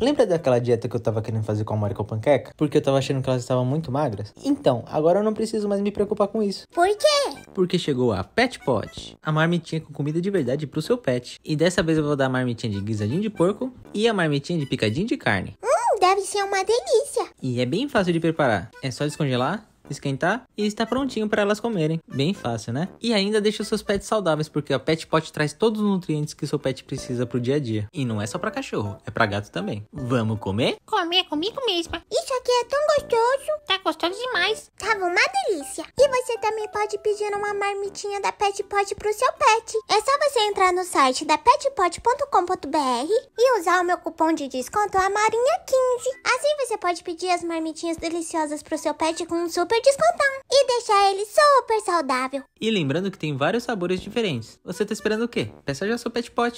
Lembra daquela dieta que eu tava querendo fazer com a Mari com panqueca? Porque eu tava achando que elas estavam muito magras? Então, agora eu não preciso mais me preocupar com isso. Por quê? Porque chegou a Pet Pot, a marmitinha com comida de verdade pro seu pet. E dessa vez eu vou dar a marmitinha de guisadinho de porco e a marmitinha de picadinho de carne. Hum, deve ser uma delícia. E é bem fácil de preparar. É só descongelar esquentar e está prontinho para elas comerem. Bem fácil, né? E ainda deixa os seus pets saudáveis, porque a Pet Pot traz todos os nutrientes que seu pet precisa pro dia a dia. E não é só para cachorro, é para gato também. Vamos comer? Comer comigo mesma. Isso aqui é tão gostoso. Tá gostoso demais. Tava uma delícia. E você também pode pedir uma marmitinha da Pet Pot pro seu pet. É só você entrar no site da petpot.com.br e usar o meu cupom de desconto amarinha15. Assim você pode pedir as marmitinhas deliciosas pro seu pet com um super descontão e deixar ele super saudável. E lembrando que tem vários sabores diferentes. Você tá esperando o quê? Peça já seu pet pot.